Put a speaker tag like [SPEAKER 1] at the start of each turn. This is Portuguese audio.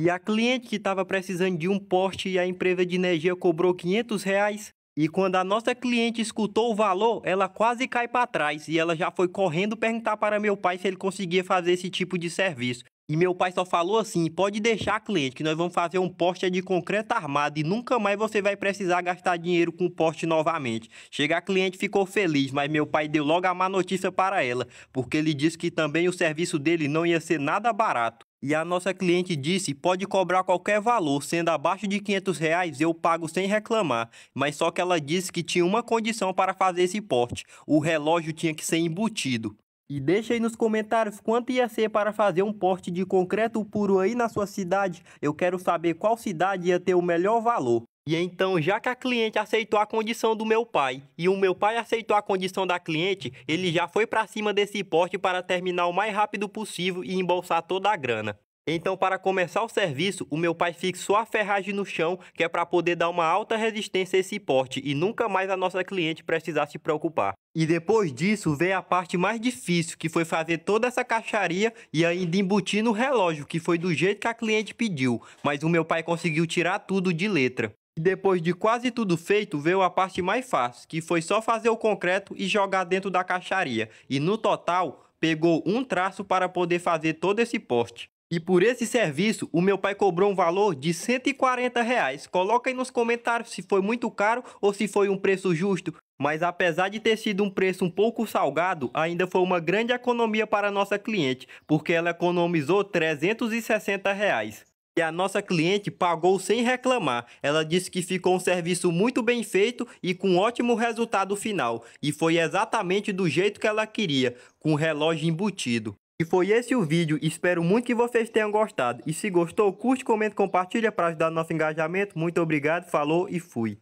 [SPEAKER 1] E a cliente que estava precisando de um poste e a empresa de energia cobrou 500 reais. E quando a nossa cliente escutou o valor, ela quase cai para trás e ela já foi correndo perguntar para meu pai se ele conseguia fazer esse tipo de serviço. E meu pai só falou assim: pode deixar, cliente, que nós vamos fazer um poste é de concreto armado e nunca mais você vai precisar gastar dinheiro com o poste novamente. Chega a cliente ficou feliz, mas meu pai deu logo a má notícia para ela, porque ele disse que também o serviço dele não ia ser nada barato. E a nossa cliente disse, pode cobrar qualquer valor, sendo abaixo de 500 reais eu pago sem reclamar. Mas só que ela disse que tinha uma condição para fazer esse porte, o relógio tinha que ser embutido. E deixa aí nos comentários quanto ia ser para fazer um porte de concreto puro aí na sua cidade. Eu quero saber qual cidade ia ter o melhor valor. E então, já que a cliente aceitou a condição do meu pai e o meu pai aceitou a condição da cliente, ele já foi para cima desse porte para terminar o mais rápido possível e embolsar toda a grana. Então, para começar o serviço, o meu pai fixou a ferragem no chão, que é para poder dar uma alta resistência a esse porte e nunca mais a nossa cliente precisar se preocupar. E depois disso veio a parte mais difícil, que foi fazer toda essa caixaria e ainda embutir no relógio, que foi do jeito que a cliente pediu, mas o meu pai conseguiu tirar tudo de letra. E depois de quase tudo feito, veio a parte mais fácil, que foi só fazer o concreto e jogar dentro da caixaria. E no total, pegou um traço para poder fazer todo esse poste. E por esse serviço, o meu pai cobrou um valor de 140 reais. Coloca aí nos comentários se foi muito caro ou se foi um preço justo. Mas apesar de ter sido um preço um pouco salgado, ainda foi uma grande economia para nossa cliente, porque ela economizou 360 reais e a nossa cliente pagou sem reclamar. Ela disse que ficou um serviço muito bem feito e com ótimo resultado final, e foi exatamente do jeito que ela queria, com o relógio embutido. E foi esse o vídeo, espero muito que vocês tenham gostado. E se gostou, curte, comenta, compartilha para ajudar no nosso engajamento. Muito obrigado, falou e fui.